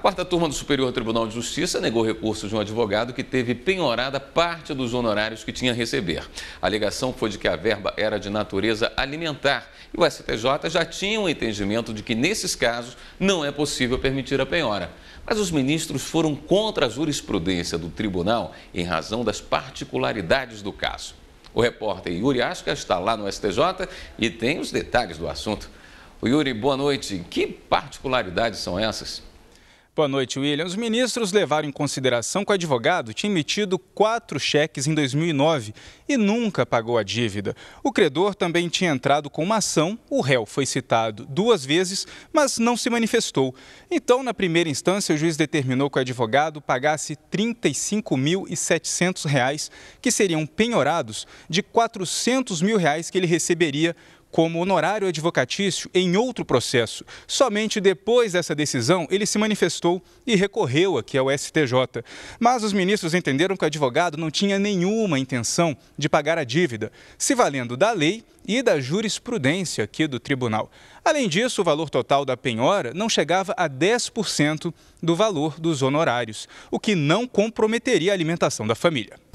quarta turma do Superior Tribunal de Justiça negou recurso de um advogado que teve penhorada parte dos honorários que tinha a receber. A alegação foi de que a verba era de natureza alimentar e o STJ já tinha um entendimento de que, nesses casos, não é possível permitir a penhora. Mas os ministros foram contra a jurisprudência do tribunal em razão das particularidades do caso. O repórter Yuri Asca está lá no STJ e tem os detalhes do assunto. O Yuri, boa noite. Que particularidades são essas? Boa noite, William. Os ministros levaram em consideração que o advogado tinha emitido quatro cheques em 2009 e nunca pagou a dívida. O credor também tinha entrado com uma ação, o réu foi citado duas vezes, mas não se manifestou. Então, na primeira instância, o juiz determinou que o advogado pagasse R$ 35.700, que seriam penhorados de R$ 400 mil reais que ele receberia como honorário advocatício em outro processo. Somente depois dessa decisão ele se manifestou e recorreu aqui ao STJ. Mas os ministros entenderam que o advogado não tinha nenhuma intenção de pagar a dívida, se valendo da lei e da jurisprudência aqui do tribunal. Além disso, o valor total da penhora não chegava a 10% do valor dos honorários, o que não comprometeria a alimentação da família.